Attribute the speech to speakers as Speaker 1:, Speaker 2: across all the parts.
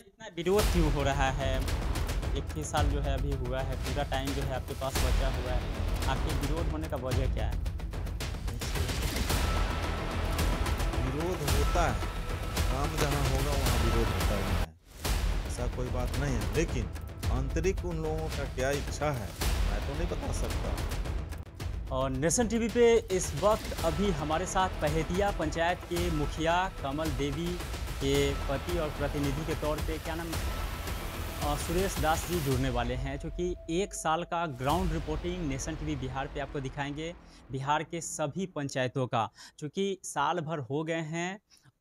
Speaker 1: इतना विरोध क्यों हो रहा है एक ही साल जो है अभी हुआ है पूरा टाइम जो है आपके पास बचा हुआ है आपके विरोध होने का वजह क्या है
Speaker 2: विरोध होता है काम जहाँ होगा वहाँ विरोध होता है
Speaker 1: ऐसा कोई बात नहीं है लेकिन आंतरिक उन लोगों का क्या इच्छा है मैं तो नहीं बता सकता और नेशन टीवी पे इस वक्त अभी हमारे साथ पहेतिया पंचायत के मुखिया कमल देवी के पति और प्रतिनिधि के तौर पे क्या नाम सुरेश दास जी जुड़ने वाले हैं क्योंकि एक साल का ground reporting nation TV Bihar पे आपको दिखाएंगे बिहार के सभी पंचायतों का क्योंकि साल भर हो गए हैं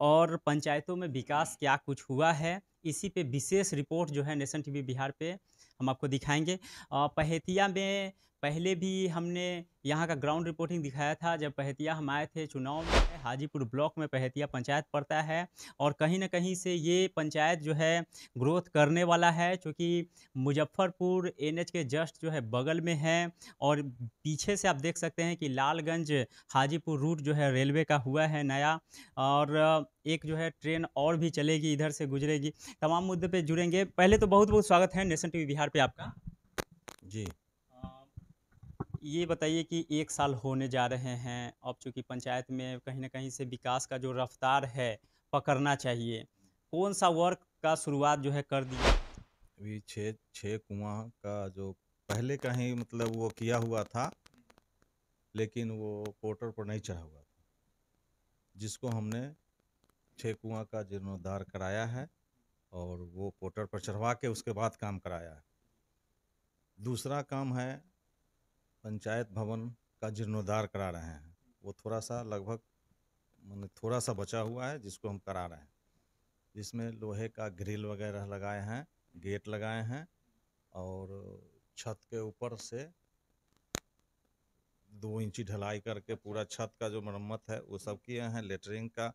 Speaker 1: और पंचायतों में विकास क्या कुछ हुआ है इसी पे विशेष रिपोर्ट जो है नेशन टीवी बिहार पे हम आपको दिखाएंगे पहेतिया में पहले भी हमने यहाँ का ग्राउंड रिपोर्टिंग दिखाया था जब पहतिया हम आए थे चुनाव में हाजीपुर ब्लॉक में पहतिया पंचायत पड़ता है और कहीं ना कहीं से ये पंचायत जो है ग्रोथ करने वाला है क्योंकि मुजफ्फरपुर एनएच के जस्ट जो है बगल में है और पीछे से आप देख सकते हैं कि लालगंज हाजीपुर रूट जो है रेलवे का हुआ है नया और एक जो है ट्रेन और भी चलेगी इधर से गुजरेगी तमाम मुद्दे पर जुड़ेंगे पहले तो बहुत बहुत स्वागत है नेशन टी बिहार पर आपका जी ये बताइए कि एक साल होने जा रहे हैं अब चूँकि पंचायत में कहीं ना कहीं से विकास का जो रफ्तार है पकड़ना चाहिए कौन सा वर्क का शुरुआत जो है कर दिया
Speaker 2: अभी छः छः कुआँ का जो पहले का ही मतलब वो किया हुआ था लेकिन वो पोर्टल पर नहीं चढ़ा हुआ था जिसको हमने छः कुआँ का जीर्णोद्धार कराया है और वो पोर्टल पर चढ़वा के उसके बाद काम कराया है दूसरा काम है पंचायत भवन का जीर्णोद्धार करा रहे हैं वो थोड़ा सा लगभग मैंने थोड़ा सा बचा हुआ है जिसको हम करा रहे हैं जिसमें लोहे का ग्रिल वगैरह लगाए हैं गेट लगाए हैं और छत के ऊपर से दो इंची ढलाई करके पूरा छत का जो मरम्मत है वो सब किए हैं लेटरिंग का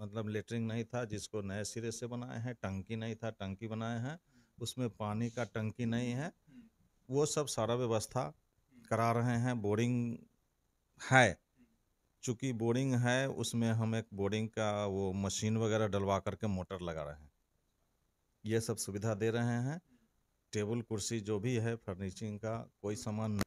Speaker 2: मतलब लेटरिंग नहीं था जिसको नए सिरे से बनाए हैं टंकी नहीं था टंकी बनाए हैं उसमें पानी का टंकी नहीं है वो सब सारा व्यवस्था करा रहे हैं बोरिंग है चूँकि बोरिंग है उसमें हम एक बोरिंग का वो मशीन वगैरह डलवा करके मोटर लगा रहे हैं ये सब सुविधा दे रहे हैं टेबल कुर्सी जो भी है फर्नीचिंग का कोई सामान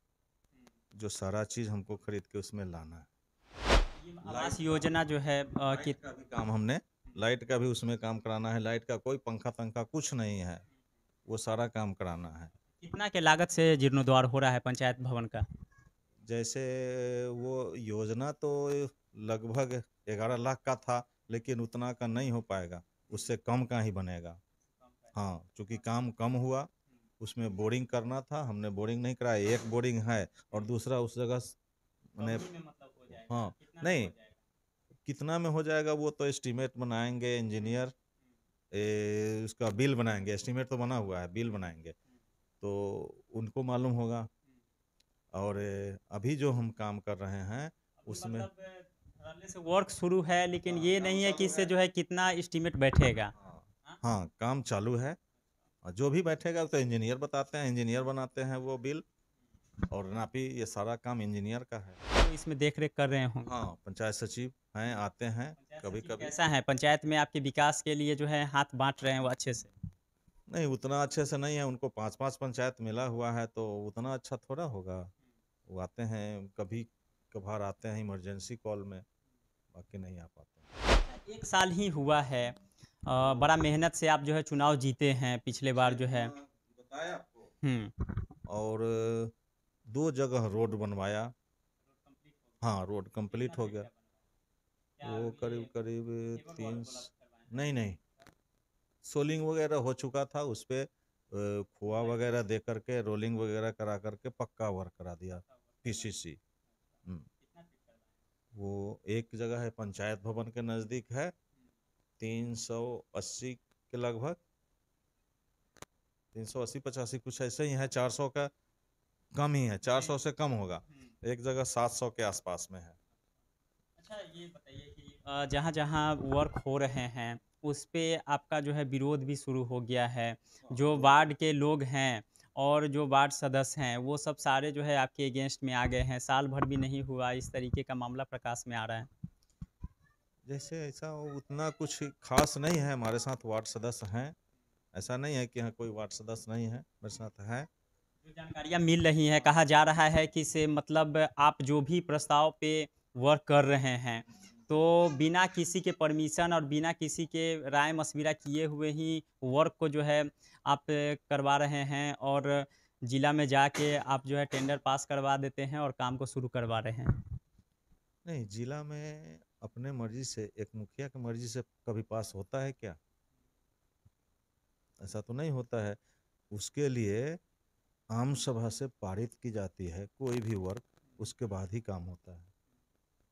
Speaker 2: जो सारा चीज़ हमको खरीद के उसमें लाना है आवास योजना जो है आ, कि का भी काम हमने लाइट का भी उसमें काम कराना है लाइट का कोई पंखा तंखा कुछ नहीं है वो सारा काम कराना है
Speaker 1: कितना के लागत से जीर्णोद्वार हो रहा है पंचायत भवन का
Speaker 2: जैसे वो योजना तो लगभग ग्यारह लाख का था लेकिन उतना का नहीं हो पाएगा उससे कम का ही बनेगा हाँ चूँकि काम कम हुआ उसमें बोरिंग करना था हमने बोरिंग नहीं कराया एक बोरिंग है और दूसरा उस जगह मैंने मतलब हाँ नहीं कितना में हो जाएगा वो तो एस्टीमेट बनाएंगे इंजीनियर उसका बिल बनाएंगे एस्टीमेट तो बना हुआ है बिल बनाएंगे तो उनको मालूम होगा
Speaker 1: और अभी जो हम काम कर रहे हैं उसमें मतलब, से वर्क शुरू है लेकिन आ, हाँ, ये नहीं है कि इससे जो है कितना इस्टीमेट बैठेगा हाँ, हाँ? हाँ, काम
Speaker 2: चालू है और जो भी बैठेगा तो इंजीनियर बताते हैं इंजीनियर बनाते हैं वो बिल
Speaker 1: और नापी ये सारा काम इंजीनियर का है तो इसमें देख रेख कर रहे हो हाँ पंचायत सचिव हैं आते हैं कभी कभी ऐसा है पंचायत में आपके विकास के लिए जो है हाथ बांट रहे हैं वो अच्छे से
Speaker 2: नहीं उतना अच्छे से नहीं है उनको पांच पांच पंचायत मिला हुआ है तो उतना अच्छा थोड़ा होगा वो आते हैं कभी कभार आते हैं इमरजेंसी कॉल में बाकी नहीं आ पाते
Speaker 1: अच्छा, एक साल ही हुआ है बड़ा मेहनत से आप जो है चुनाव जीते हैं पिछले बार जो है अच्छा, बताया आपको हम्म।
Speaker 2: और दो जगह रोड बनवाया हाँ रोड कंप्लीट हो गया वो करीब करीब तीन नहीं नहीं सोलिंग वगैरह हो चुका था उस पर खोआ वगैरह दे करके रोलिंग वगैरह करा करके पक्का वर्क करा दिया पीसीसी अच्छा। हम्म। वो एक जगह है पंचायत भवन के नज़दीक है तीन सौ अस्सी के लगभग तीन सौ अस्सी पचासी कुछ ऐसे ही है चार सौ का कम ही है चार सौ से कम होगा हम्म। एक जगह सात सौ के आसपास में है
Speaker 1: अच्छा ये बताइए कि जहाँ जहाँ वर्क हो रहे हैं उस पर आपका जो है विरोध भी शुरू हो गया है हाँ, जो तो वार्ड के लोग हैं और जो वार्ड सदस्य हैं वो सब सारे जो है आपके अगेंस्ट में आ गए हैं साल भर भी नहीं हुआ इस तरीके का मामला प्रकाश में आ रहा है
Speaker 2: जैसे ऐसा उतना कुछ खास नहीं है हमारे साथ वार्ड सदस्य हैं ऐसा
Speaker 1: नहीं है कि यहाँ कोई वार्ड सदस्य नहीं है मेरे साथ है जो जानकारियाँ मिल रही हैं कहा जा रहा है कि से मतलब आप जो भी प्रस्ताव पे वर्क कर रहे हैं तो बिना किसी के परमिशन और बिना किसी के राय मशविरा किए हुए ही वर्क को जो है आप करवा रहे हैं और ज़िला में जाके आप जो है टेंडर पास करवा देते हैं और काम को शुरू करवा रहे हैं
Speaker 2: नहीं ज़िला में अपने मर्जी से एक मुखिया की मर्जी से कभी पास होता है क्या ऐसा तो नहीं होता है उसके लिए आम सभा से पारित की जाती है कोई भी वर्क उसके बाद ही काम होता है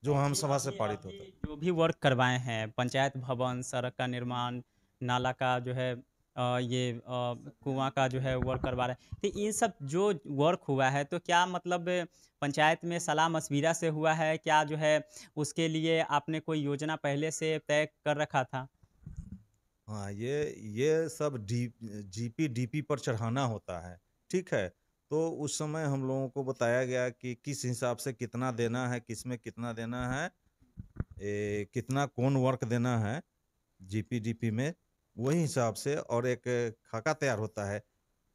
Speaker 1: जो हम सभा से पारित होता है जो भी वर्क करवाए हैं पंचायत भवन सड़क का निर्माण नाला का जो है ये कुआं का जो है वर्क करवा रहे हैं तो इन सब जो वर्क हुआ है तो क्या मतलब पंचायत में सलाह मशविरा से हुआ है क्या जो है उसके लिए आपने कोई योजना पहले से तय कर रखा था
Speaker 2: हाँ ये ये सब डी जीपी पी पर चढ़ाना होता है ठीक है तो उस समय हम लोगों को बताया गया कि किस हिसाब से कितना देना है किस में कितना देना है ए, कितना कौन वर्क देना है जीपीडीपी में वही हिसाब से और एक खाका तैयार होता है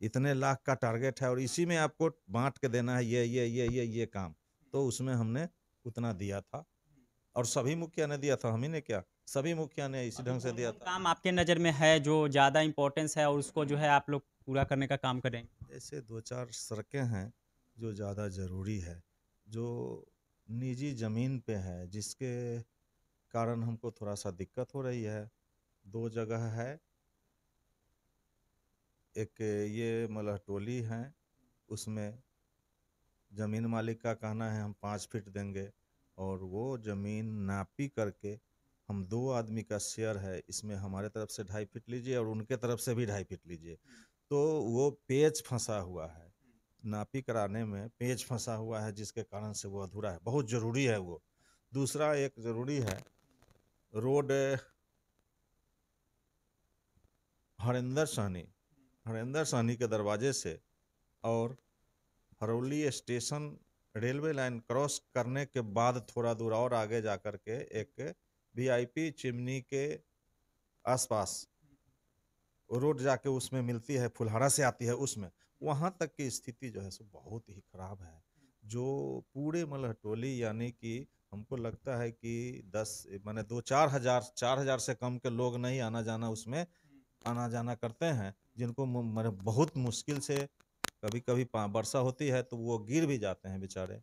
Speaker 2: इतने लाख का टारगेट है और इसी में आपको बांट के देना है ये ये ये ये ये काम तो उसमें हमने उतना दिया था और सभी
Speaker 1: मुखिया ने दिया था हम ही ने क्या सभी मुखिया ने इसी ढंग से तो दिया था काम आपके नज़र में है जो ज़्यादा इम्पोर्टेंस है और उसको जो है आप लोग पूरा करने का काम करेंगे ऐसे दो चार सड़कें हैं जो
Speaker 2: ज़्यादा ज़रूरी है जो निजी ज़मीन पे है जिसके कारण हमको थोड़ा सा दिक्कत हो रही है दो जगह है एक ये मलह मतलब टोली है उसमें ज़मीन मालिक का कहना है हम पाँच फीट देंगे और वो ज़मीन नापी करके हम दो आदमी का शेयर है इसमें हमारे तरफ से ढाई फीट लीजिए और उनके तरफ से भी ढाई फीट लीजिए तो वो पेज फंसा हुआ है नापी कराने में पेज फंसा हुआ है जिसके कारण से वो अधूरा है बहुत ज़रूरी है वो दूसरा एक ज़रूरी है रोड हरेंद्र सहनी हरेंद्र सहनी के दरवाजे से और Harauli station railway line cross करने के बाद थोड़ा दूर और आगे जा कर के एक वीआईपी चिमनी के आसपास रोड जाके उसमें मिलती है फुलहरा से आती है उसमें वहाँ तक की स्थिति जो है सो बहुत ही ख़राब है जो पूरे मतलब टोली यानी कि हमको लगता है कि दस मैंने दो चार हज़ार चार हज़ार से कम के लोग नहीं आना जाना उसमें आना जाना करते हैं जिनको मतलब बहुत मुश्किल से कभी कभी वर्षा होती है तो वो गिर भी जाते हैं बेचारे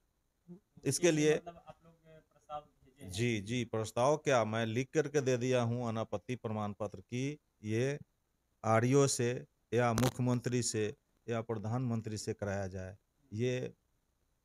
Speaker 2: इसके लिए मतलब जी जी प्रस्ताव क्या मैं लिख करके दे दिया हूँ अनापत्ति प्रमाण पत्र की ये आर से या मुख्यमंत्री से या प्रधानमंत्री से कराया जाए ये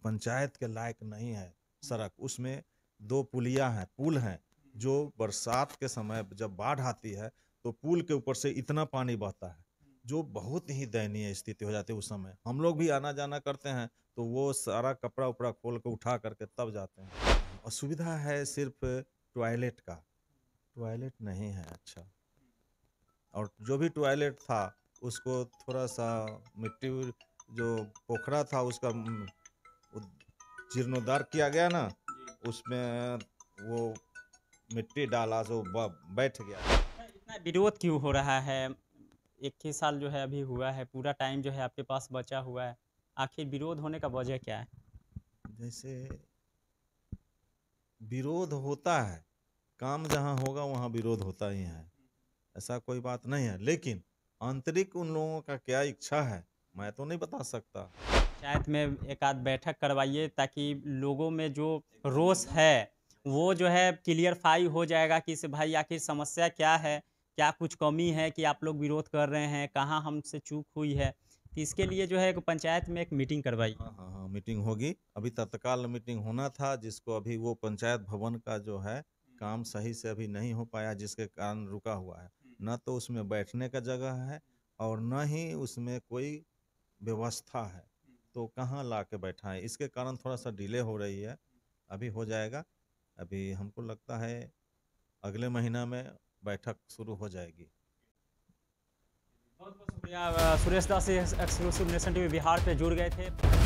Speaker 2: पंचायत के लायक नहीं है सड़क उसमें दो पुलिया हैं पुल हैं जो बरसात के समय जब बाढ़ आती है तो पुल के ऊपर से इतना पानी बहता है जो बहुत ही दयनीय स्थिति हो जाती है उस समय हम लोग भी आना जाना करते हैं तो वो सारा कपड़ा उपड़ा खोल कर उठा करके तब जाते हैं असुविधा है सिर्फ टॉयलेट का टॉयलेट नहीं है अच्छा और जो भी टॉयलेट था उसको थोड़ा सा मिट्टी जो पोखरा था उसका जीर्णोद्धार किया गया ना उसमें वो मिट्टी डाला सो बैठ गया
Speaker 1: इतना विरोध क्यों हो रहा है एक ही साल जो है अभी हुआ है पूरा टाइम जो है आपके पास बचा हुआ है आखिर विरोध होने का वजह क्या है
Speaker 2: जैसे विरोध होता है काम जहाँ होगा वहाँ विरोध होता ही है ऐसा कोई बात नहीं है लेकिन
Speaker 1: आंतरिक उन लोगों का क्या इच्छा है मैं तो नहीं बता सकता पंचायत में एक आध बैठक करवाइए ताकि लोगों में जो रोष है वो जो है क्लियरफाई हो जाएगा कि इस भाई आखिर समस्या क्या है क्या कुछ कमी है कि आप लोग विरोध कर रहे हैं कहाँ हमसे चूक हुई है तो इसके लिए जो है एक पंचायत में एक मीटिंग करवाई हाँ
Speaker 2: हाँ हाँ मीटिंग होगी अभी तत्काल मीटिंग होना था जिसको अभी वो पंचायत भवन का जो है हम्म। काम सही से अभी नहीं हो पाया जिसके कारण रुका हुआ है न तो उसमें बैठने का जगह है और न ही उसमें कोई व्यवस्था है तो कहाँ ला के बैठाएं इसके कारण थोड़ा सा डिले हो रही है अभी हो जाएगा अभी हमको लगता है अगले महीना में बैठक शुरू हो जाएगी
Speaker 1: बहुत बहुत शुक्रिया Suresh Das exclusive nation TV Bihar पे जुड़ गए थे